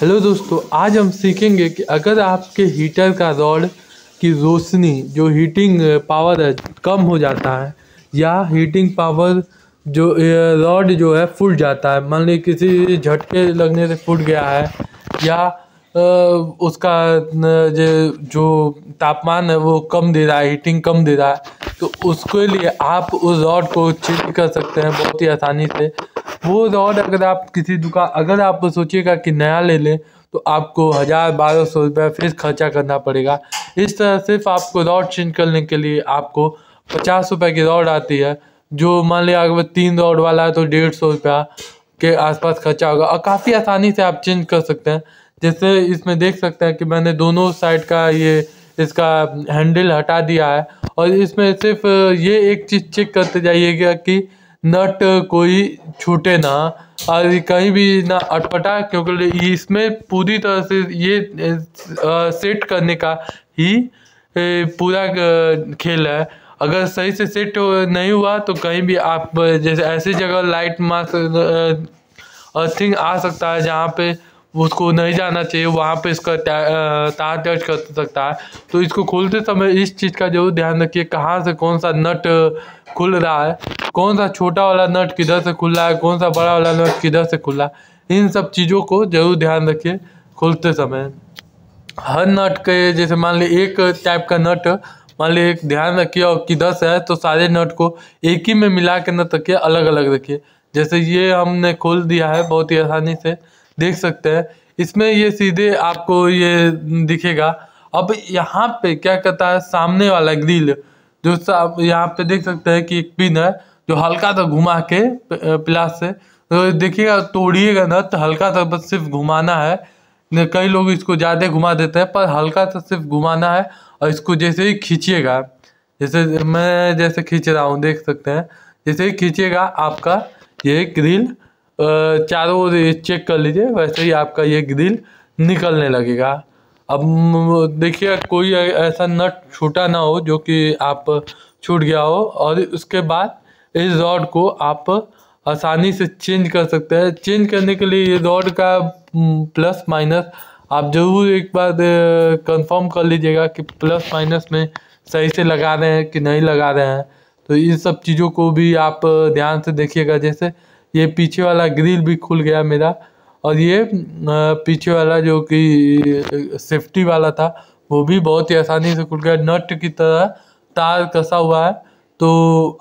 hello दोस्तों आज हम सीखेंगे कि अगर आपके हीटर का रॉड की रोशनी जो हीटिंग पावर है कम हो जाता है या हीटिंग पावर जो रॉड जो है फूट जाता है मान ली किसी झटके लगने से फूट गया है या उसका जो तापमान है वो कम दे रहा है हीटिंग कम दे रहा है तो उसके लिए आप उस रॉड को चेंज कर सकते हैं बहुत ही आसानी से वो रॉड अगर आप किसी दुकान अगर आप सोचिएगा कि नया ले लें तो आपको हज़ार बारह सौ रुपया फिर खर्चा करना पड़ेगा इस तरह सिर्फ आपको रॉड चेंज करने के लिए आपको पचास रुपये की रॉड आती है जो मान लिया अगर तीन रॉड वाला है तो डेढ़ सौ रुपया के आसपास खर्चा होगा और काफ़ी आसानी से आप चेंज कर सकते हैं जैसे इसमें देख सकते हैं कि मैंने दोनों साइड का ये इसका हैंडल हटा दिया है और इसमें सिर्फ ये एक चीज़ चेक करते जाइएगा कि नट कोई छूटे ना और कहीं भी ना अटपटा क्योंकि इसमें पूरी तरह से ये सेट करने का ही पूरा खेल है अगर सही से सेट नहीं हुआ तो कहीं भी आप जैसे ऐसी जगह लाइट मार थिंग आ सकता है जहाँ पे उसको नहीं जाना चाहिए वहाँ पे इसका तार टच कर सकता है तो इसको खोलते समय इस चीज़ का जरूर ध्यान रखिए कहाँ से कौन सा नट खुल रहा है कौन सा छोटा वाला नट किधर से खुल रहा है कौन सा बड़ा वाला नट किधर से खुल रहा है इन सब चीज़ों को जरूर ध्यान रखिए खोलते समय हर नट के जैसे मान ली एक टाइप का नट मान ली एक ध्यान रखिए और किधर से है तो सारे नट को एक ही में मिला के नट रखिए अलग अलग रखिए जैसे ये हमने खोल दिया है बहुत ही आसानी से देख सकते हैं इसमें ये सीधे आपको ये दिखेगा अब यहाँ पे क्या कहता है सामने वाला ग्रिल जो यहाँ पे देख सकते हैं कि एक पिन है जो हल्का सा घुमा के प्लास से तो देखिएगा तोड़िएगा ना तो हल्का सा बस सिर्फ घुमाना है कई लोग इसको ज़्यादा घुमा देते हैं पर हल्का सा सिर्फ घुमाना है और इसको जैसे ही खींचिएगा जैसे मैं जैसे खींच रहा हूँ देख सकते हैं जैसे ही खींचिएगा आपका ये ग्रिल चारों ओर चेक कर लीजिए वैसे ही आपका ये ग्रिल निकलने लगेगा अब देखिए कोई ऐसा नट छूटा ना हो जो कि आप छूट गया हो और उसके बाद इस रॉड को आप आसानी से चेंज कर सकते हैं चेंज करने के लिए ये रॉड का प्लस माइनस आप ज़रूर एक बार कंफर्म कर लीजिएगा कि प्लस माइनस में सही से लगा रहे हैं कि नहीं लगा रहे हैं तो इन सब चीज़ों को भी आप ध्यान से देखिएगा जैसे ये पीछे वाला ग्रिल भी खुल गया मेरा और ये पीछे वाला जो कि सेफ्टी वाला था वो भी बहुत ही आसानी से खुल गया नट की तरह तार कसा हुआ है तो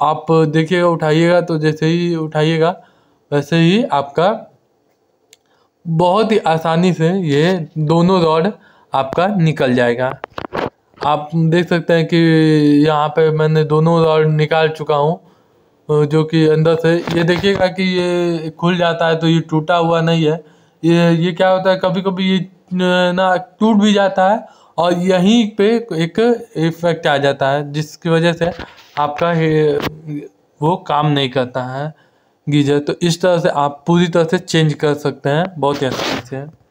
आप देखिएगा उठाइएगा तो जैसे ही उठाइएगा वैसे ही आपका बहुत ही आसानी से ये दोनों रॉड आपका निकल जाएगा आप देख सकते हैं कि यहाँ पे मैंने दोनों रॉड निकाल चुका हूँ जो कि अंदर से ये देखिएगा कि ये खुल जाता है तो ये टूटा हुआ नहीं है ये ये क्या होता है कभी कभी ये ना टूट भी जाता है और यहीं पे एक इफेक्ट आ जाता है जिसकी वजह से आपका वो काम नहीं करता है गीजर तो इस तरह से आप पूरी तरह से चेंज कर सकते हैं बहुत ही आसानी से